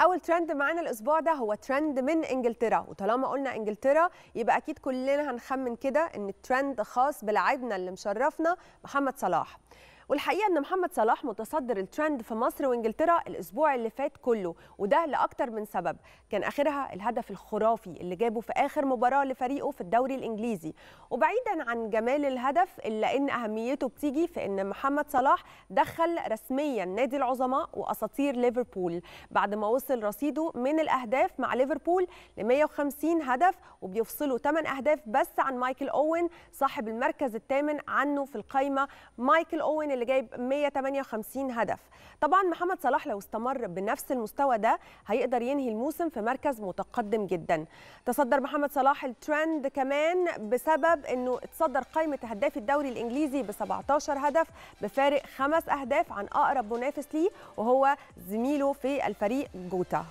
اول ترند معانا الاسبوع ده هو ترند من انجلترا وطالما قلنا انجلترا يبقى اكيد كلنا هنخمن كده ان الترند خاص بلاعبنا اللي مشرفنا محمد صلاح والحقيقه ان محمد صلاح متصدر الترند في مصر وانجلترا الاسبوع اللي فات كله وده لاكتر من سبب كان اخرها الهدف الخرافي اللي جابه في اخر مباراه لفريقه في الدوري الانجليزي وبعيدا عن جمال الهدف الا ان اهميته بتيجي في ان محمد صلاح دخل رسميا نادي العظماء واساطير ليفربول بعد ما وصل رصيده من الاهداف مع ليفربول ل 150 هدف وبيفصله 8 اهداف بس عن مايكل اوين صاحب المركز الثامن عنه في القائمه مايكل اوين اللي جايب 158 هدف طبعا محمد صلاح لو استمر بنفس المستوى ده هيقدر ينهي الموسم في مركز متقدم جدا تصدر محمد صلاح الترند كمان بسبب انه اتصدر قائمه هداف الدوري الانجليزي ب 17 هدف بفارق خمس اهداف عن اقرب منافس ليه وهو زميله في الفريق جوتا